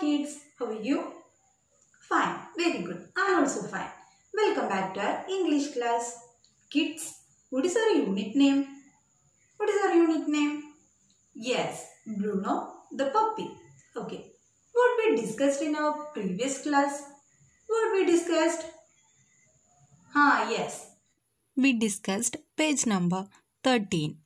kids. How are you? Fine. Very good. I am also fine. Welcome back to our English class. Kids, what is our unit name? What is our unit name? Yes, Bruno the puppy. Okay. What we discussed in our previous class? What we discussed? Ah, yes. We discussed page number 13.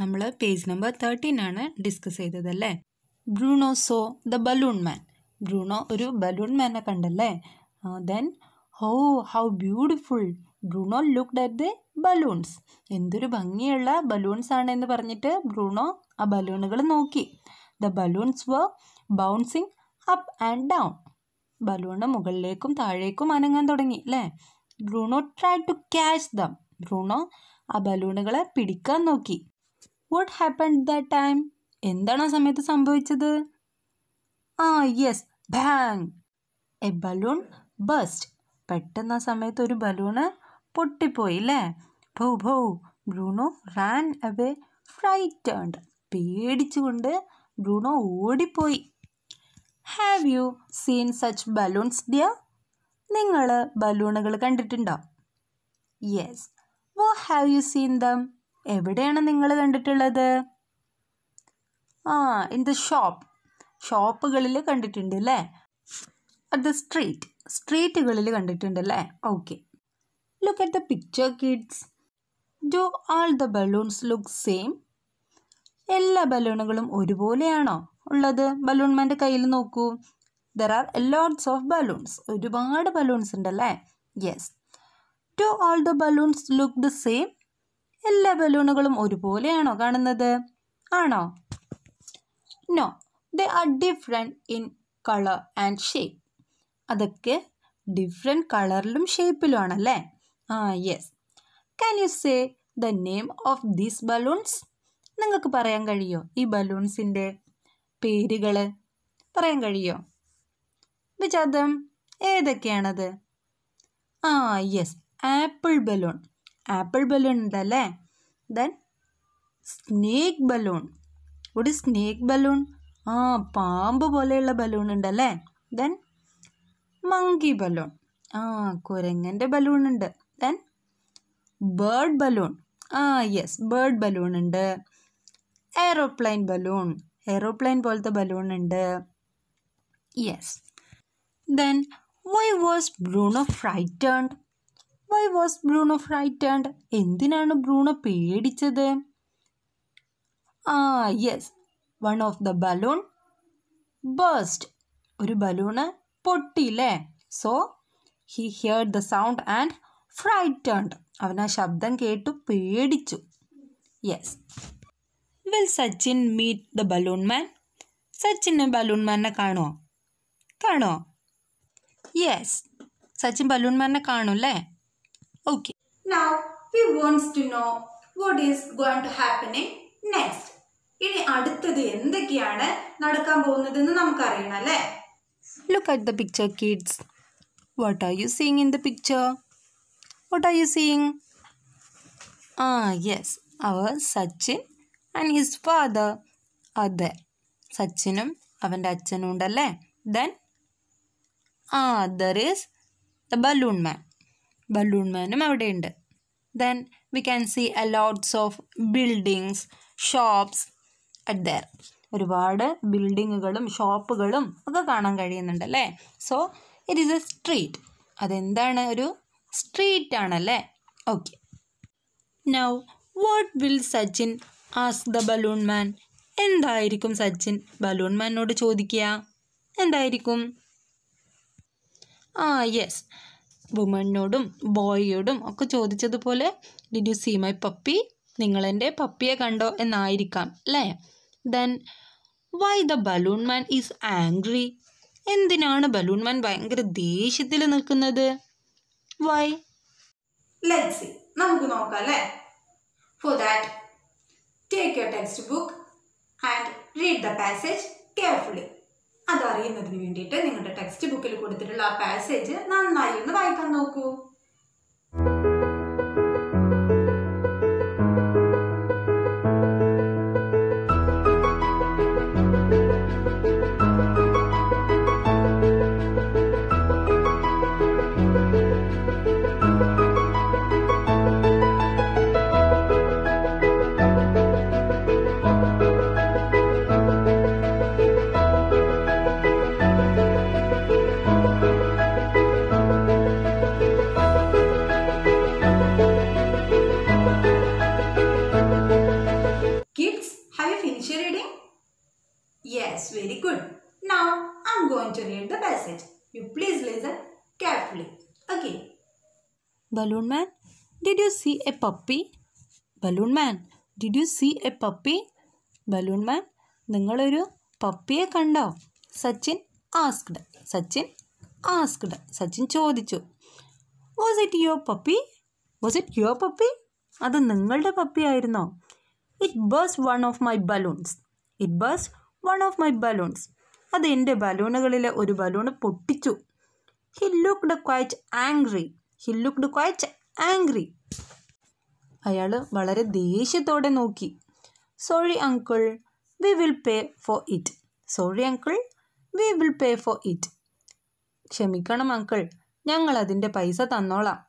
നമ്മൾ page number thirteen ആണ് the ചെയ്തതല്ലേ Bruno so the balloon man Bruno ഒരു balloon മാനെ കണ്ടല്ലേ then ഹോ how beautiful Bruno looked at the balloons എന്തൊരു ഭംഗിയുള്ള balloons ആണ് എന്ന് പറഞ്ഞിട്ട് ബ്രൂണോ ആ ബലൂണുകൾ നോക്കി the balloons were bouncing up and down balloon മുകളിലേക്കും താഴേക്കും അനങ്ങാൻ തുടങ്ങി അല്ലേ Bruno try to catch them Bruno ആ ബലൂണുകളെ പിടിക്കാൻ നോക്കി വാട്ട് ഹാപ്പൺ ദ ടൈം എന്താണ് ആ സമയത്ത് സംഭവിച്ചത് ആ yes bang a balloon burst പെട്ടെന്ന് ആ സമയത്ത് ഒരു ബലൂണ് പൊട്ടിപ്പോയി അല്ലേ ഭൗ ഭൗ ബ്രൂണോ റാൻ അവേ ഫ്രൈറ്റേൺഡ് പേടിച്ചുകൊണ്ട് ബ്രൂണോ ഓടിപ്പോയി have you seen such balloons dear നിങ്ങൾ ബലൂണുകൾ കണ്ടിട്ടുണ്ടോ യെസ് വോ ഹാവ് യു സീൻ ദം എവിടെയാണ് നിങ്ങൾ കണ്ടിട്ടുള്ളത് ആ ഇൻ ദ ഷോപ്പ് ഷോപ്പുകളിൽ കണ്ടിട്ടുണ്ട് അല്ലേ അറ്റ് ദ സ്ട്രീറ്റ് സ്ട്രീറ്റുകളിൽ കണ്ടിട്ടുണ്ട് അല്ലേ okay look at the picture kids do all the balloons look same എല്ലാ ബലൂണുകളും ഒരുപോലെയാണോ ഉള്ളത് ബലൂൺമാൻ്റെ കയ്യിൽ നോക്കൂ there are lots of balloons ഒരുപാട് ബലൂൺസ് ഉണ്ടല്ലേ yes do all the balloons look the same എല്ലാ ബലൂണുകളും ഒരുപോലെയാണോ കാണുന്നത് ആണോ no they are different in colour and shape അതൊക്കെ ഡിഫറെൻറ്റ് കളറിലും ഷേപ്പിലും ആണല്ലേ ആ yes can you say the name of these balloons നിങ്ങൾക്ക് പറയാൻ കഴിയോ ഈ ബലൂൺസിൻ്റെ പേരുകൾ പറയാൻ കഴിയോ വിചാതം ഏതൊക്കെയാണത് ആ yes apple balloon apple balloon ഉണ്ടല്ലേ ദെൻ സ്നേക്ക് ബലൂൺ ഒരു സ്നേക്ക് ബലൂൺ ആ പാമ്പ് പോലെയുള്ള ബലൂൺ ഉണ്ടല്ലേ ദെൻ മങ്കി ബലൂൺ ആ കുരങ്ങൻ്റെ ബലൂൺ ഉണ്ട് ദെൻ ബേർഡ് ബലൂൺ ആ യെസ് ബേർഡ് ബലൂൺ ഉണ്ട് എയ്റോപ്ലെയിൻ ബലൂൺ എയ്റോപ്ലെയിൻ പോലത്തെ ബലൂൺ ഉണ്ട് yes then why was Bruno frightened why was Bruno frightened എന്തിനാണ് ബ്രൂണോ പേടിച്ചത് ആ yes one of the balloon burst ഒരു ബലൂണ് പൊട്ടിയില്ലേ so he hear the sound and frightened അവൻ ആ ശബ്ദം കേട്ടു പേടിച്ചു yes will Sachin meet the balloon man സച്ചിന് ബലൂൺ മാനെ കാണുമോ കാണുമോ യെസ് സച്ചിൻ ബലൂൺ മാനെ കാണൂല്ലേ okay now we wants to know what is going to happening അടുത്തത് എന്തൊക്കെയാണ് നടക്കാൻ നമുക്ക് നമുക്കറിയണം അല്ലേ look at the picture kids what are you seeing in the picture what are you seeing ആ യെസ് അവർ സച്ചിൻ ആൻഡ് ഹിസ് ഫാദർ അതെ സച്ചിനും അവൻ്റെ അച്ഛനും ഉണ്ടല്ലേ ദെൻ ആ there is the balloon man balloon മാനും അവിടെയുണ്ട് then we can see a lots of buildings shops at there ഒരുപാട് ബിൽഡിങ്ങുകളും ഷോപ്പുകളും ഒക്കെ കാണാൻ കഴിയുന്നുണ്ട് അല്ലേ so it is a street അതെന്താണ് ഒരു സ്ട്രീറ്റ് ആണല്ലേ okay now what will Sachin ask the balloon man എന്തായിരിക്കും സച്ചിൻ ബലൂൺ മാനോട് ചോദിക്കുക എന്തായിരിക്കും ആ ah, യെസ് വുമണിനോടും ബോയിയോടും ഒക്കെ ചോദിച്ചതുപോലെ did you see my puppy നിങ്ങളെൻ്റെ പപ്പിയെ കണ്ടോ എന്നായിരിക്കാം അല്ലേ then why the balloon man is angry എന്തിനാണ് ബലൂൺ മാൻ ഭയങ്കര ദേഷ്യത്തിൽ നിൽക്കുന്നത് വൈ ലെറ്റ്സ് നമുക്ക് നോക്കാം അല്ലേ for that take your text book and read the passage carefully അതറിയുന്നതിന് വേണ്ടിയിട്ട് നിങ്ങളുടെ ടെക്സ്റ്റ് ബുക്കിൽ കൊടുത്തിട്ടുള്ള ആ പാസേജ് നന്നായി ഒന്ന് വായിക്കാൻ നോക്കൂ Balloon man, did you see a puppy? Balloon man, did you see a puppy? Balloon man, നിങ്ങളൊരു പപ്പിയെ കണ്ടോ സച്ചിൻ ആസ്ക്ഡ് സച്ചിൻ ആസ്ക്ഡ് സച്ചിൻ ചോദിച്ചു was it your puppy was it your puppy അത് നിങ്ങളുടെ പപ്പി ആയിരുന്നോ it burst one of my balloons it burst one of my balloons അത് എൻ്റെ ബലൂണുകളിലെ ഒരു ബലൂണ് പൊട്ടിച്ചു he looked quite angry he looked quite angry അയാൾ വളരെ ദേഷ്യത്തോടെ നോക്കി sorry uncle we will pay for it sorry uncle we will pay for it ക്ഷമിക്കണം അങ്കിൾ ഞങ്ങൾ അതിൻ്റെ പൈസ തന്നോളാം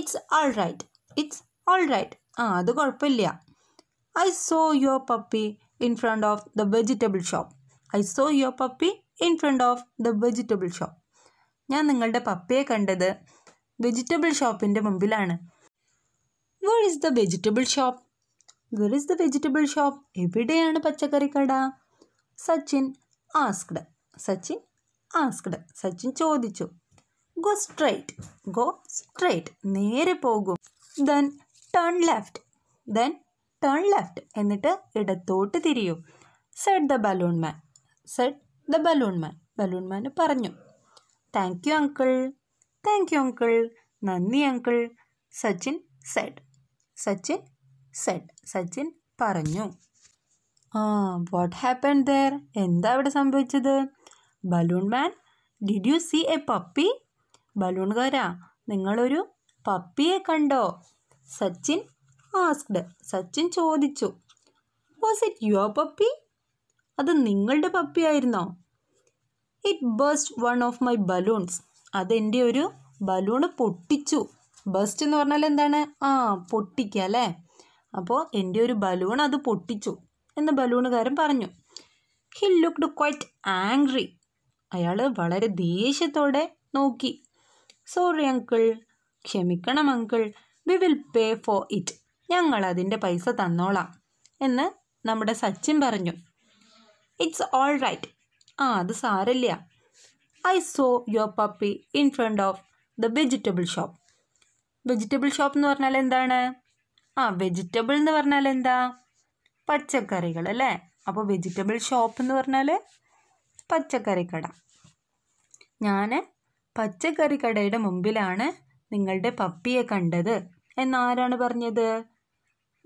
it's all right it's all right ആ അത് കുഴപ്പമില്ല I saw your puppy in front of the vegetable shop I saw your puppy in front of the vegetable shop ഞാൻ നിങ്ങളുടെ പപ്പയെ കണ്ടത് വെജിറ്റബിൾ ഷോപ്പിൻ്റെ മുമ്പിലാണ് where is the vegetable shop where is the vegetable shop എവിടെയാണ് പച്ചക്കറി കട Sachin asked Sachin asked Sachin ചോദിച്ചു ഗോ സ്ട്രൈറ്റ് ഗോ സ്ട്രൈറ്റ് നേരെ പോകും then turn left then turn left എന്നിട്ട് ഇടത്തോട്ട് തിരിയൂ said the balloon man said the balloon man balloon man പറഞ്ഞു thank you uncle thank you uncle നന്ദി uncle Sachin said Sachin said Sachin പറഞ്ഞു ആ വാട്ട് ഹാപ്പൻ ദർ എന്താ ഇവിടെ സംഭവിച്ചത് balloon man did you see a puppy ബലൂൺകാരാ നിങ്ങളൊരു പപ്പിയെ കണ്ടോ സച്ചിൻ ആസ്ക്ഡ് സച്ചിൻ ചോദിച്ചു വാസ് ഇറ്റ് യുവർ പപ്പി അത് നിങ്ങളുടെ പപ്പിയായിരുന്നോ it burst one of my balloons അതെൻ്റെ ഒരു ബലൂണ് പൊട്ടിച്ചു ബസ്റ്റ് എന്ന് പറഞ്ഞാൽ എന്താണ് ആ പൊട്ടിക്കുക അല്ലേ അപ്പോൾ എൻ്റെ ഒരു ബലൂൺ അത് പൊട്ടിച്ചു എന്ന് ബലൂണുകാരൻ പറഞ്ഞു ഹി ലുക്ക്ഡ് ക്വൈറ്റ് ആംഗ്രി അയാൾ വളരെ ദേഷ്യത്തോടെ നോക്കി സോറി അങ്കിൾ ക്ഷമിക്കണം uncle we will pay for it ഞങ്ങൾ അതിൻ്റെ പൈസ തന്നോളാം എന്ന് നമ്മുടെ സച്ചിൻ പറഞ്ഞു ഇറ്റ്സ് ഓൾ റൈറ്റ് ആ അത് സാരല്ല I saw your puppy in front of the vegetable shop vegetable shop എന്ന് പറഞ്ഞാൽ എന്താണ് ആ വെജിറ്റബിൾ എന്ന് പറഞ്ഞാൽ എന്താ പച്ചക്കറികൾ അല്ലേ അപ്പോൾ വെജിറ്റബിൾ ഷോപ്പ് എന്ന് പറഞ്ഞാൽ പച്ചക്കറി കട ഞാൻ പച്ചക്കറി കടയുടെ മുമ്പിലാണ് നിങ്ങളുടെ പപ്പിയെ കണ്ടത് എന്നാരാണ് പറഞ്ഞത്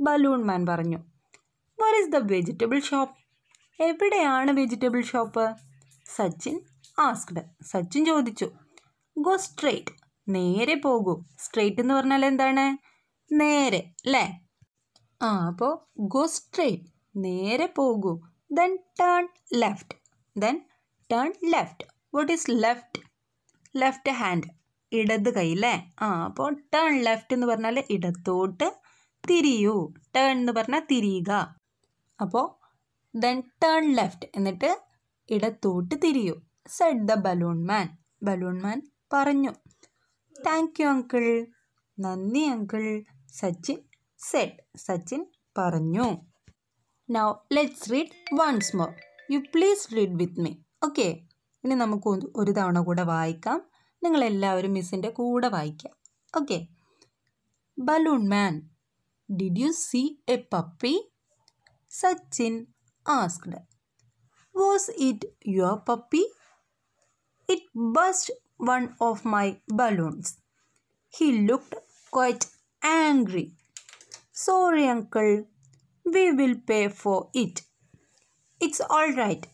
ബലൂൺ മാൻ പറഞ്ഞു what is the vegetable shop എവിടെയാണ് vegetable shop Sachin asked Sachin ചോദിച്ചു ഗോ സ്ട്രേറ്റ് നേരെ പോകൂ സ്ട്രേറ്റ് എന്ന് പറഞ്ഞാൽ എന്താണ് നേരെ അല്ലേ ആ അപ്പോൾ ഗോ സ്ട്രേറ്റ് നേരെ പോകൂ then turn left then turn left what is left left hand ഇടത് കൈ അല്ലേ ആ അപ്പോൾ ടേൺ ലെഫ്റ്റ് എന്ന് പറഞ്ഞാൽ ഇടത്തോട്ട് തിരിയൂ ടേൺ എന്ന് പറഞ്ഞാൽ തിരിയുക അപ്പോൾ ദെൻ ടേൺ ലെഫ്റ്റ് എന്നിട്ട് ഇടത്തോട്ട് തിരിയൂ said the balloon man balloon man പറഞ്ഞു താങ്ക് യു അങ്കിൾ നന്ദി അങ്കിൾ സച്ചിൻ സെഡ് സച്ചിൻ പറഞ്ഞു now let's read once more you please read with me okay ഇനി നമുക്ക് ഒരു തവണ കൂടെ വായിക്കാം നിങ്ങളെല്ലാവരും മിസ്സിൻ്റെ കൂടെ വായിക്കാം okay balloon man did you see a puppy Sachin asked was it your puppy It burst one of my balloons. He looked quite angry. Sorry, uncle. We will pay for it. It's all right.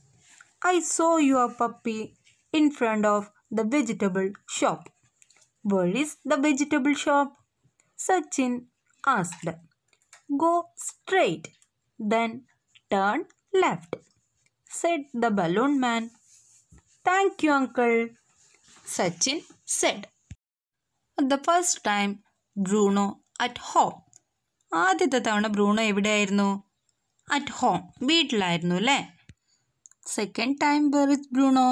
I saw your puppy in front of the vegetable shop. Where is the vegetable shop? Sachin asked. Go straight, then turn left, said the balloon man Thank you, uncle, Sachin said. The first time, Bruno at home. ആദ്യത്തെ തവണ Bruno എവിടെയായിരുന്നു at home വീട്ടിലായിരുന്നു അല്ലേ second time where is Bruno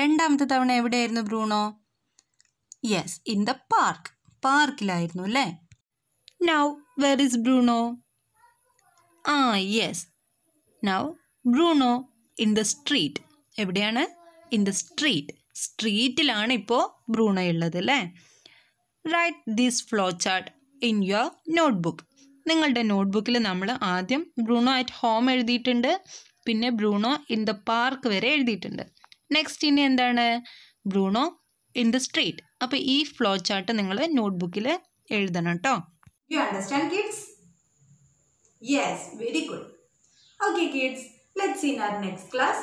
രണ്ടാമത്തെ തവണ എവിടെയായിരുന്നു Bruno yes in the park പാർക്കിലായിരുന്നു അല്ലേ നൗ വേർ ഇസ് ബ്രൂണോ ആ yes now Bruno in the street എവിടെയാണ് ഇൻ ദ സ്ട്രീറ്റ് സ്ട്രീറ്റിലാണ് ഇപ്പോൾ ബ്രൂണോ ഉള്ളത് അല്ലേ write this flow chart in your notebook നിങ്ങളുടെ നോട്ട്ബുക്കിൽ നമ്മൾ ആദ്യം ബ്രൂണോ അറ്റ് ഹോം എഴുതിയിട്ടുണ്ട് പിന്നെ ബ്രൂണോ ഇൻ ദ പാർക്ക് വരെ എഴുതിയിട്ടുണ്ട് നെക്സ്റ്റ് ഇനി എന്താണ് ബ്രൂണോ ഇൻ ദ സ്ട്രീറ്റ് അപ്പോൾ ഈ ഫ്ലോ ചാർട്ട് നിങ്ങൾ നോട്ട്ബുക്കിൽ എഴുതണം കേട്ടോ you understand kids yes very good okay kids let's in our next class